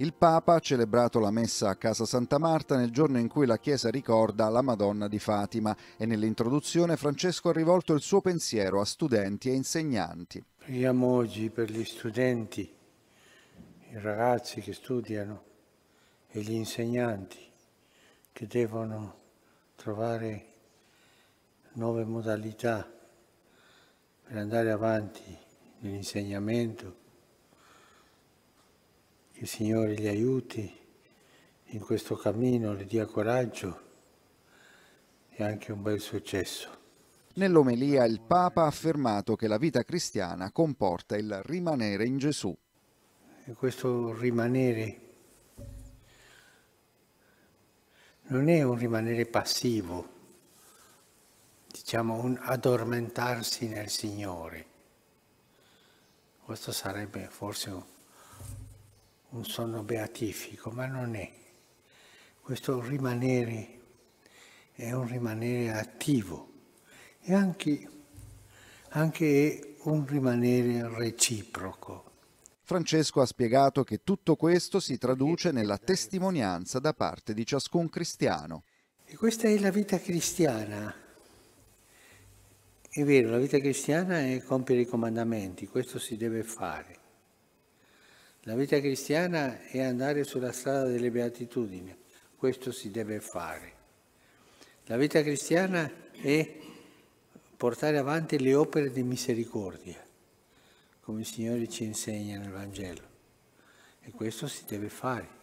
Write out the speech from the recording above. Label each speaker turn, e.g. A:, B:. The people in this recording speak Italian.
A: Il Papa ha celebrato la messa a Casa Santa Marta nel giorno in cui la Chiesa ricorda la Madonna di Fatima e nell'introduzione Francesco ha rivolto il suo pensiero a studenti e insegnanti.
B: Preghiamo oggi per gli studenti, i ragazzi che studiano e gli insegnanti che devono trovare nuove modalità per andare avanti nell'insegnamento il Signore li aiuti in questo cammino, li dia coraggio
A: e anche un bel successo. Nell'omelia il Papa ha affermato che la vita cristiana comporta il rimanere in Gesù. E questo rimanere non è un rimanere
B: passivo, diciamo un addormentarsi nel Signore. Questo sarebbe forse un un sonno beatifico, ma non è. Questo rimanere è un rimanere attivo e anche,
A: anche un rimanere reciproco. Francesco ha spiegato che tutto questo si traduce nella testimonianza da parte di ciascun cristiano.
C: E questa è la vita cristiana.
A: È vero, la vita cristiana
B: è compiere i comandamenti, questo si deve fare. La vita cristiana è andare sulla strada delle beatitudini, questo si deve fare. La vita cristiana è portare avanti le opere di misericordia, come il Signore ci insegna nel Vangelo, e questo si deve fare.